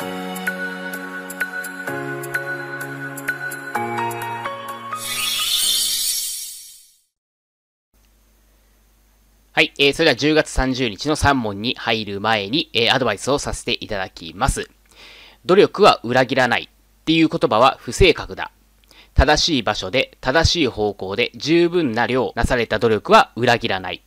はい、えー、それでは10月30日の3問に入る前に、えー、アドバイスをさせていただきます。努力は裏切らないっていう言葉は不正確だ。正しい場所で正しい方向で十分な量なされた努力は裏切らない。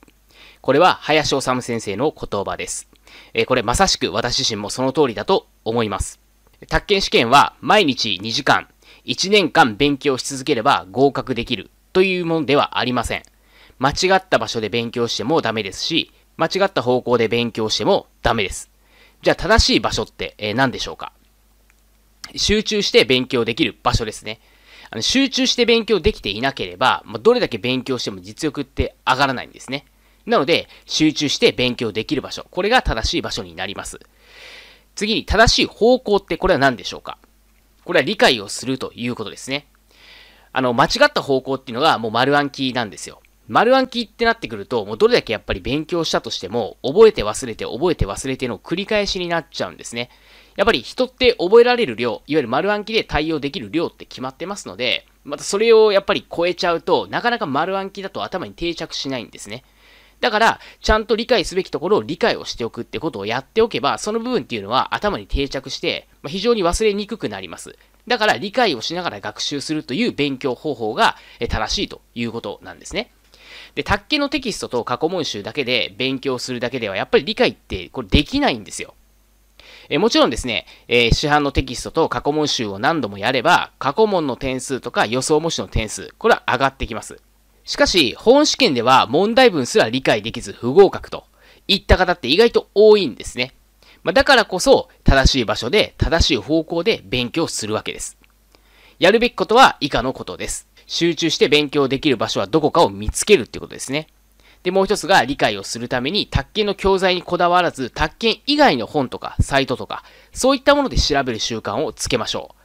これは林修先生の言葉です。えこれまさしく私自身もその通りだと思います。宅建試験は毎日2時間、1年間勉強し続ければ合格できるというものではありません。間違った場所で勉強してもダメですし、間違った方向で勉強してもダメです。じゃあ正しい場所って、え何でしょうか集中して勉強できる場所ですね。あの集中して勉強できていなければ、まどれだけ勉強しても実力って上がらないんですね。なので、集中して勉強できる場所。これが正しい場所になります。次に、正しい方向ってこれは何でしょうかこれは理解をするということですね。あの、間違った方向っていうのがもう丸暗記なんですよ。丸暗記ってなってくると、もうどれだけやっぱり勉強したとしても、覚えて忘れて覚えて忘れての繰り返しになっちゃうんですね。やっぱり人って覚えられる量、いわゆる丸暗記で対応できる量って決まってますので、またそれをやっぱり超えちゃうとなかなか丸暗記だと頭に定着しないんですね。だから、ちゃんと理解すべきところを理解をしておくってことをやっておけば、その部分っていうのは頭に定着して、まあ、非常に忘れにくくなります。だから、理解をしながら学習するという勉強方法が正しいということなんですね。で、卓球のテキストと過去問集だけで勉強するだけでは、やっぱり理解ってこれできないんですよ。えもちろんですね、えー、市販のテキストと過去問集を何度もやれば、過去問の点数とか予想模試の点数、これは上がってきます。しかし、本試験では問題文すら理解できず不合格といった方って意外と多いんですね。まあ、だからこそ、正しい場所で正しい方向で勉強するわけです。やるべきことは以下のことです。集中して勉強できる場所はどこかを見つけるってことですね。で、もう一つが理解をするために、卓研の教材にこだわらず、卓研以外の本とかサイトとか、そういったもので調べる習慣をつけましょう。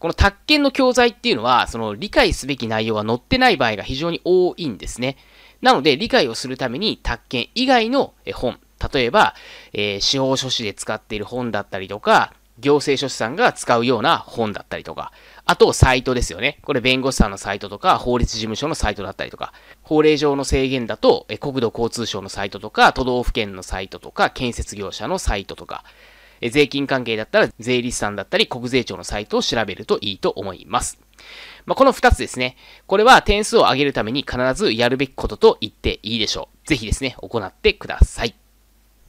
この宅建の教材っていうのは、その理解すべき内容が載ってない場合が非常に多いんですね。なので、理解をするために宅建以外の本、例えば、えー、司法書士で使っている本だったりとか、行政書士さんが使うような本だったりとか、あとサイトですよね。これ弁護士さんのサイトとか、法律事務所のサイトだったりとか、法令上の制限だと、え国土交通省のサイトとか、都道府県のサイトとか、建設業者のサイトとか、税金関係だったら税理士さんだったり国税庁のサイトを調べるといいと思います。まあ、この二つですね。これは点数を上げるために必ずやるべきことと言っていいでしょう。ぜひですね、行ってください。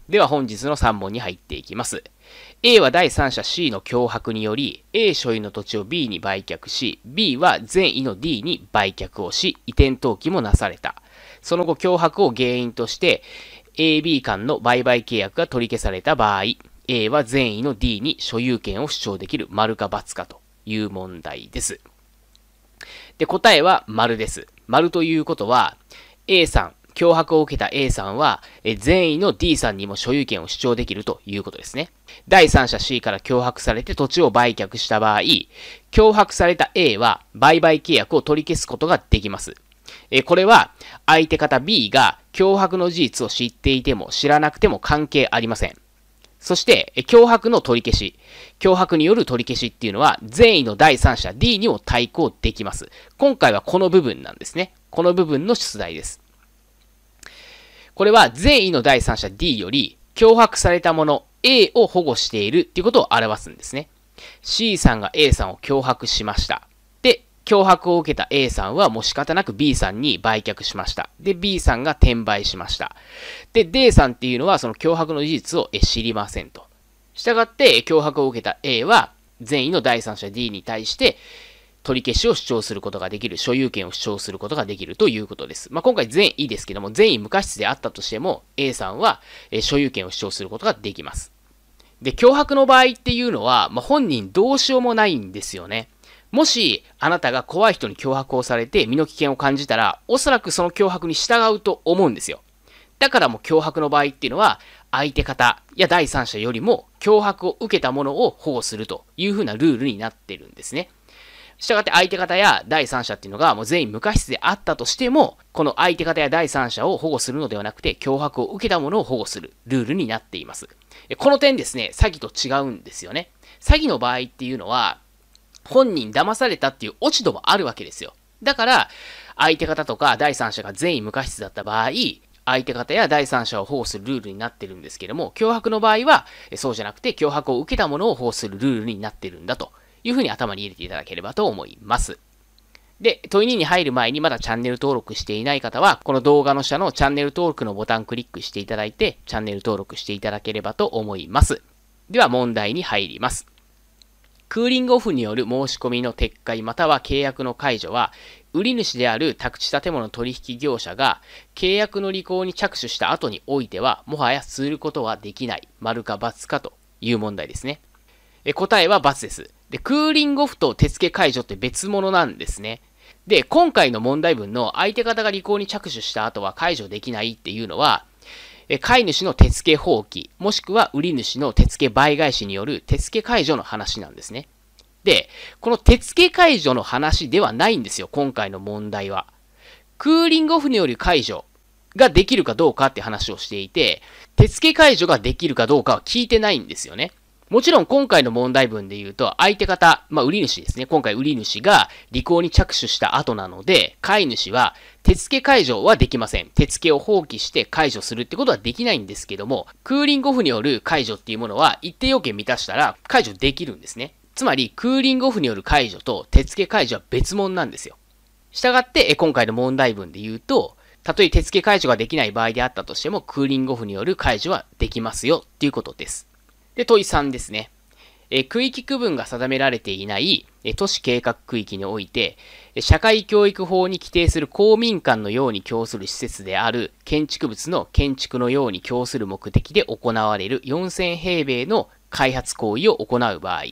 では本日の3問に入っていきます。A は第三者 C の脅迫により、A 所有の土地を B に売却し、B は善意の D に売却をし、移転登記もなされた。その後、脅迫を原因として、AB 間の売買契約が取り消された場合、A は善意の D に所有権を主張できる丸か×かという問題です。で、答えは丸です。丸ということは、A さん、脅迫を受けた A さんは、善意の D さんにも所有権を主張できるということですね。第三者 C から脅迫されて土地を売却した場合、脅迫された A は売買契約を取り消すことができます。えこれは相手方 B が脅迫の事実を知っていても知らなくても関係ありません。そして、脅迫の取り消し。脅迫による取り消しっていうのは、善意の第三者 D にも対抗できます。今回はこの部分なんですね。この部分の出題です。これは、善意の第三者 D より、脅迫されたもの A を保護しているっていうことを表すんですね。C さんが A さんを脅迫しました。脅迫を受けた A さんはもう仕方なく B さんに売却しました。で、B さんが転売しました。で、D さんっていうのはその脅迫の事実を知りませんと。したがって、脅迫を受けた A は、善意の第三者 D に対して、取り消しを主張することができる、所有権を主張することができるということです。まあ、今回善意ですけども、善意無過失であったとしても、A さんは、え所有権を主張することができます。で、脅迫の場合っていうのは、まあ、本人どうしようもないんですよね。もし、あなたが怖い人に脅迫をされて身の危険を感じたら、おそらくその脅迫に従うと思うんですよ。だからもう脅迫の場合っていうのは、相手方や第三者よりも脅迫を受けたものを保護するというふうなルールになってるんですね。したがって相手方や第三者っていうのがもう全員無過失であったとしても、この相手方や第三者を保護するのではなくて、脅迫を受けたものを保護するルールになっています。この点ですね、詐欺と違うんですよね。詐欺の場合っていうのは、本人騙されたっていう落ち度もあるわけですよ。だから、相手方とか第三者が善意無過失だった場合、相手方や第三者を保護するルールになってるんですけども、脅迫の場合は、そうじゃなくて、脅迫を受けたものを保護するルールになってるんだというふうに頭に入れていただければと思います。で、問い2に入る前にまだチャンネル登録していない方は、この動画の下のチャンネル登録のボタンクリックしていただいて、チャンネル登録していただければと思います。では問題に入ります。クーリングオフによる申し込みの撤回または契約の解除は、売り主である宅地建物取引業者が契約の履行に着手した後においては、もはやすることはできない、丸か×かという問題ですね。え答えは×です。で、クーリングオフと手付解除って別物なんですね。で、今回の問題文の相手方が履行に着手した後は解除できないっていうのは、飼い主の手付放棄、もしくは売り主の手付倍返しによる手付解除の話なんですね。で、この手付解除の話ではないんですよ、今回の問題は。クーリングオフによる解除ができるかどうかって話をしていて、手付解除ができるかどうかは聞いてないんですよね。もちろん今回の問題文で言うと、相手方、まあ、売り主ですね。今回売り主が履行に着手した後なので、飼い主は手付け解除はできません。手付けを放棄して解除するってことはできないんですけども、クーリングオフによる解除っていうものは一定要件満たしたら解除できるんですね。つまり、クーリングオフによる解除と手付け解除は別物なんですよ。したがって、今回の問題文で言うと、たとえ手付け解除ができない場合であったとしても、クーリングオフによる解除はできますよっていうことです。で、問い3ですね。え区域区分が定められていないえ都市計画区域において、社会教育法に規定する公民館のように供する施設である建築物の建築のように供する目的で行われる4000平米の開発行為を行う場合、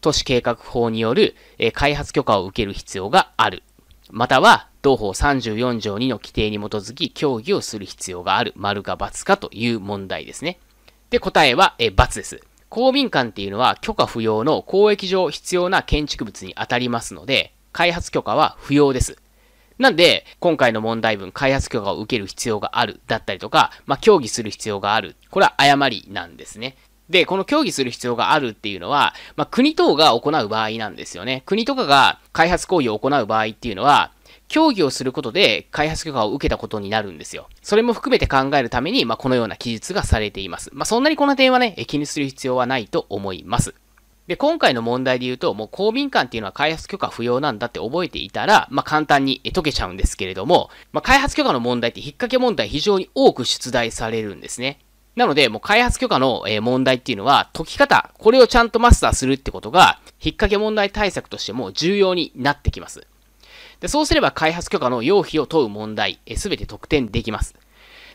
都市計画法によるえ開発許可を受ける必要がある。または、同法34条2の規定に基づき協議をする必要がある。丸か×かという問題ですね。で、答えは、え×です。公民館っていうのは許可不要の公益上必要な建築物に当たりますので、開発許可は不要です。なんで、今回の問題文、開発許可を受ける必要があるだったりとか、まあ、協議する必要がある。これは誤りなんですね。で、この協議する必要があるっていうのは、まあ、国等が行う場合なんですよね。国とかが開発行為を行う場合っていうのは、協議をすることで開発許可を受けたことになるんですよ。それも含めて考えるために、まあ、このような記述がされています。まあ、そんなにこの点はね、気にする必要はないと思います。で、今回の問題で言うと、もう公民館っていうのは開発許可不要なんだって覚えていたら、まあ、簡単に解けちゃうんですけれども、まあ、開発許可の問題って引っ掛け問題非常に多く出題されるんですね。なので、もう開発許可の問題っていうのは、解き方、これをちゃんとマスターするってことが、引っ掛け問題対策としても重要になってきます。でそうすれば開発許可の要否を問う問題、すべて特典できます。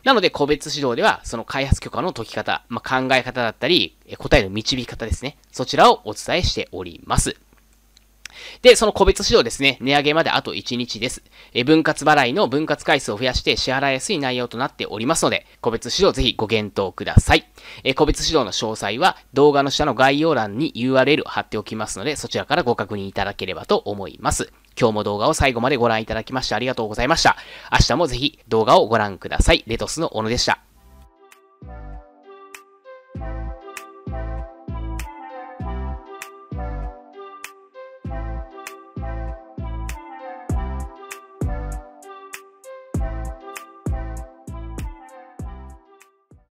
なので、個別指導では、その開発許可の解き方、まあ、考え方だったり、答えの導き方ですね。そちらをお伝えしております。で、その個別指導ですね。値上げまであと1日です。え分割払いの分割回数を増やして支払いやすい内容となっておりますので、個別指導ぜひご検討ください。え個別指導の詳細は動画の下の概要欄に URL 貼っておきますので、そちらからご確認いただければと思います。今日も動画を最後までご覧いただきましてありがとうございました。明日もぜひ動画をご覧ください。レトスの小野でした。